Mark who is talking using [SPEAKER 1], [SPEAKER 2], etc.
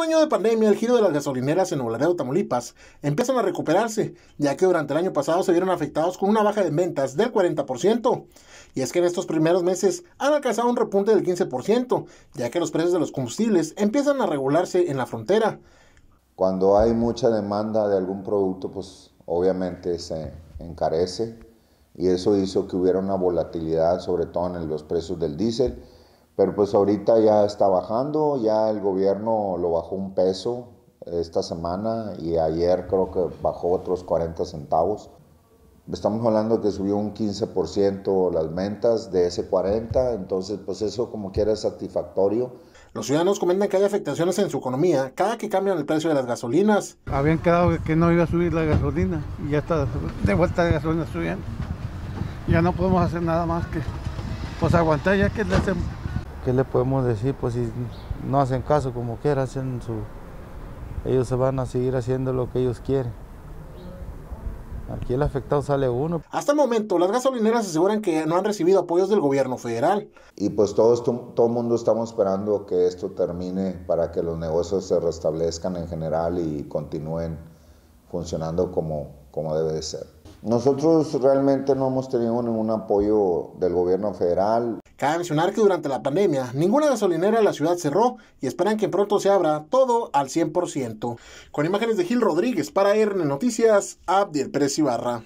[SPEAKER 1] un año de pandemia, el giro de las gasolineras en Olaredo, Tamaulipas, empiezan a recuperarse, ya que durante el año pasado se vieron afectados con una baja de ventas del 40%. Y es que en estos primeros meses han alcanzado un repunte del 15%, ya que los precios de los
[SPEAKER 2] combustibles empiezan a regularse en la frontera. Cuando hay mucha demanda de algún producto, pues obviamente se encarece y eso hizo que hubiera una volatilidad, sobre todo en los precios del diésel pero pues ahorita ya está bajando, ya el gobierno lo bajó un peso esta semana y ayer creo que bajó otros 40 centavos. Estamos hablando que subió un 15% las ventas de ese 40, entonces pues eso como quiera es satisfactorio. Los
[SPEAKER 1] ciudadanos comentan que hay afectaciones en su economía cada que cambian el precio de las gasolinas.
[SPEAKER 3] Habían quedado que no iba a subir la gasolina y ya está de vuelta la gasolina subiendo. Ya no podemos hacer nada más que pues aguantar ya que le hacemos... ¿qué le podemos decir? Pues si no hacen caso como quiera, hacen su, ellos se van a seguir haciendo lo que ellos quieren. Aquí el afectado sale uno.
[SPEAKER 1] Hasta el momento, las gasolineras aseguran que no han recibido apoyos del gobierno federal.
[SPEAKER 2] Y pues todo el mundo estamos esperando que esto termine para que los negocios se restablezcan en general y continúen funcionando como, como debe de ser. Nosotros realmente no hemos tenido ningún apoyo del gobierno federal.
[SPEAKER 1] Cabe mencionar que durante la pandemia ninguna gasolinera de la ciudad cerró y esperan que pronto se abra todo al 100%. Con imágenes de Gil Rodríguez para RN Noticias, Abdiel Pérez Ibarra.